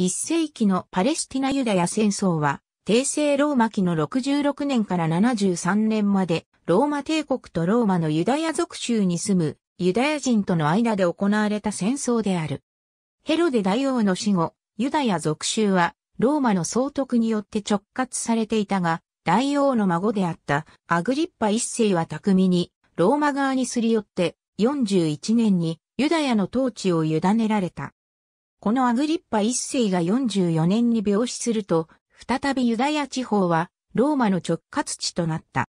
一世紀のパレスティナ・ユダヤ戦争は、帝政ローマ期の66年から73年まで、ローマ帝国とローマのユダヤ族州に住むユダヤ人との間で行われた戦争である。ヘロデ大王の死後、ユダヤ族州はローマの総督によって直轄されていたが、大王の孫であったアグリッパ一世は巧みにローマ側にすり寄って41年にユダヤの統治を委ねられた。このアグリッパ一世が44年に病死すると、再びユダヤ地方はローマの直轄地となった。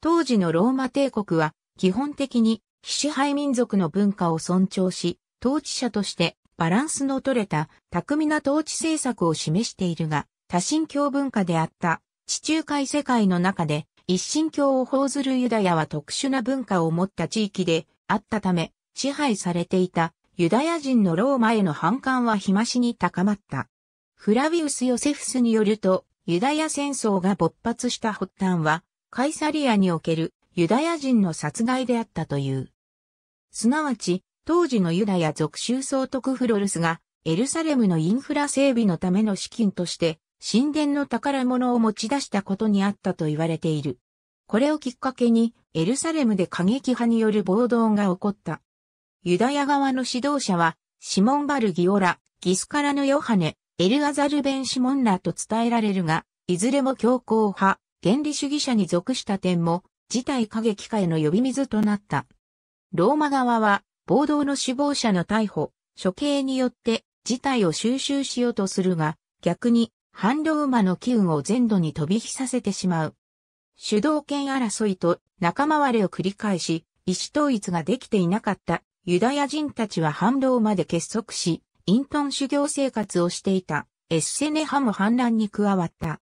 当時のローマ帝国は基本的に非支配民族の文化を尊重し、統治者としてバランスの取れた巧みな統治政策を示しているが、多神教文化であった地中海世界の中で一神教を奉ずるユダヤは特殊な文化を持った地域であったため支配されていたユダヤ人のローマへの反感は日増しに高まった。フラビウス・ヨセフスによると、ユダヤ戦争が勃発した発端は、カイサリアにおけるユダヤ人の殺害であったという。すなわち、当時のユダヤ属州総督フロルスが、エルサレムのインフラ整備のための資金として、神殿の宝物を持ち出したことにあったと言われている。これをきっかけに、エルサレムで過激派による暴動が起こった。ユダヤ側の指導者は、シモン・バルギオラ、ギスカラヌ・ヨハネ、エルアザル・ベン・シモンらと伝えられるが、いずれも強硬派、原理主義者に属した点も、事態過激化への呼び水となった。ローマ側は、暴動の首謀者の逮捕、処刑によって事態を収拾しようとするが、逆に反ローマの機運を全土に飛び火させてしまう。主導権争いと仲間割れを繰り返し、意思統一ができていなかったユダヤ人たちは反動まで結束し、陰遁修行生活をしていたエッセネ派も反乱に加わった。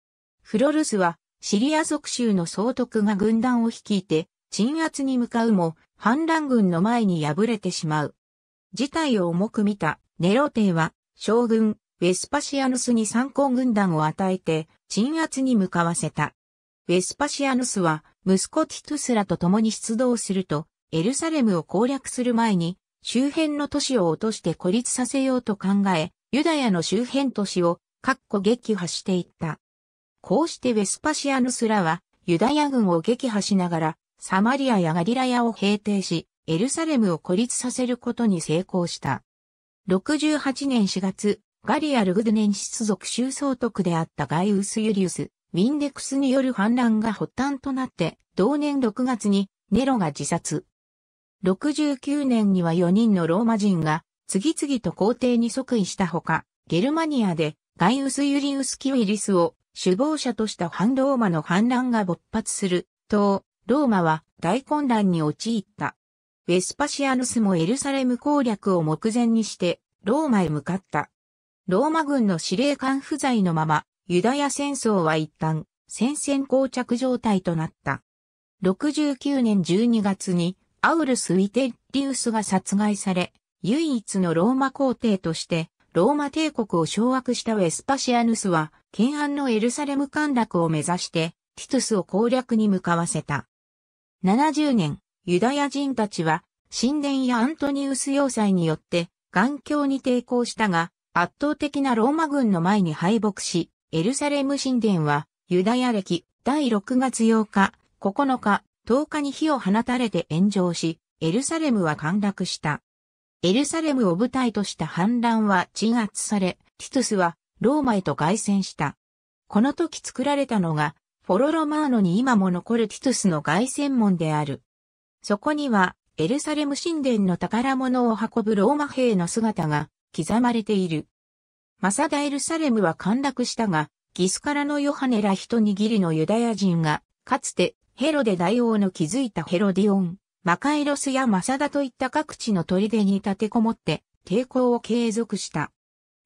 フロルスはシリア属州の総督が軍団を率いて鎮圧に向かうも反乱軍の前に敗れてしまう。事態を重く見たネロ帝は将軍ウェスパシアヌスに参考軍団を与えて鎮圧に向かわせた。ウェスパシアヌスは息子ティトゥスらと共に出動するとエルサレムを攻略する前に、周辺の都市を落として孤立させようと考え、ユダヤの周辺都市を、かっこ撃破していった。こうしてウェスパシアヌスらは、ユダヤ軍を撃破しながら、サマリアやガリラヤを平定し、エルサレムを孤立させることに成功した。68年4月、ガリアルグドネン氏族州総督であったガイウス・ユリウス、ウィンデクスによる反乱が発端となって、同年6月にネロが自殺。69年には4人のローマ人が次々と皇帝に即位したほか、ゲルマニアでガイウス・ユリウス・キウイリスを首謀者とした反ローマの反乱が勃発すると、ローマは大混乱に陥った。ウェスパシアヌスもエルサレム攻略を目前にして、ローマへ向かった。ローマ軍の司令官不在のまま、ユダヤ戦争は一旦、戦線膠着状態となった。69年12月に、アウルス・ウィテリウスが殺害され、唯一のローマ皇帝として、ローマ帝国を掌握したウェスパシアヌスは、懸案のエルサレム陥落を目指して、ティトゥスを攻略に向かわせた。70年、ユダヤ人たちは、神殿やアントニウス要塞によって、頑強に抵抗したが、圧倒的なローマ軍の前に敗北し、エルサレム神殿は、ユダヤ歴第6月8日、9日、10日に火を放たれて炎上し、エルサレムは陥落した。エルサレムを舞台とした反乱は鎮圧され、ティトゥスはローマへと凱旋した。この時作られたのが、フォロロマーノに今も残るティトゥスの凱旋門である。そこには、エルサレム神殿の宝物を運ぶローマ兵の姿が刻まれている。マサダエルサレムは陥落したが、ギスカラのヨハネら一握りのユダヤ人が、かつてヘロデ大王の築いたヘロディオン、マカエロスやマサダといった各地の砦に立てこもって抵抗を継続した。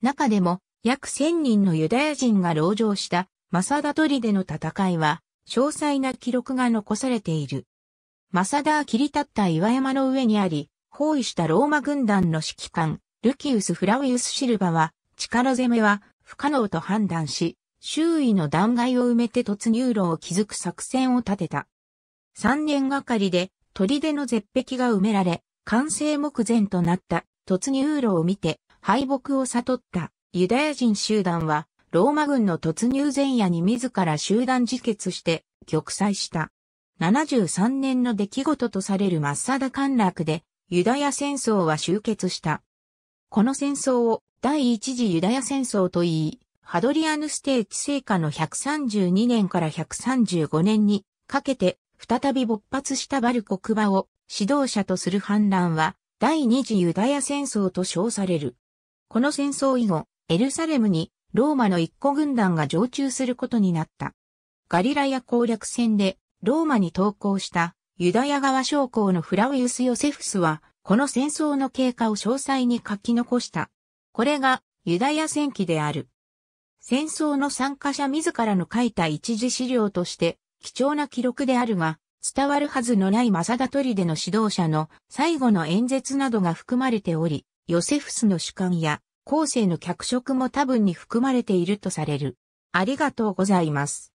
中でも約1000人のユダヤ人が籠城したマサダ砦の戦いは詳細な記録が残されている。マサダは切り立った岩山の上にあり、包囲したローマ軍団の指揮官、ルキウス・フラウィウス・シルバは力攻めは不可能と判断し、周囲の断崖を埋めて突入路を築く作戦を立てた。3年がかりで砦の絶壁が埋められ、完成目前となった突入路を見て敗北を悟ったユダヤ人集団はローマ軍の突入前夜に自ら集団自決して玉砕した。73年の出来事とされるマッサダ陥落でユダヤ戦争は終結した。この戦争を第一次ユダヤ戦争と言い、ハドリアヌステーキ聖火の132年から135年にかけて再び勃発したバルコクバを指導者とする反乱は第二次ユダヤ戦争と称される。この戦争以後、エルサレムにローマの一個軍団が常駐することになった。ガリラヤ攻略戦でローマに投降したユダヤ側将校のフラウイウス・ヨセフスは、この戦争の経過を詳細に書き残した。これがユダヤ戦記である。戦争の参加者自らの書いた一次資料として貴重な記録であるが、伝わるはずのないマトリ砦の指導者の最後の演説などが含まれており、ヨセフスの主観や後世の脚色も多分に含まれているとされる。ありがとうございます。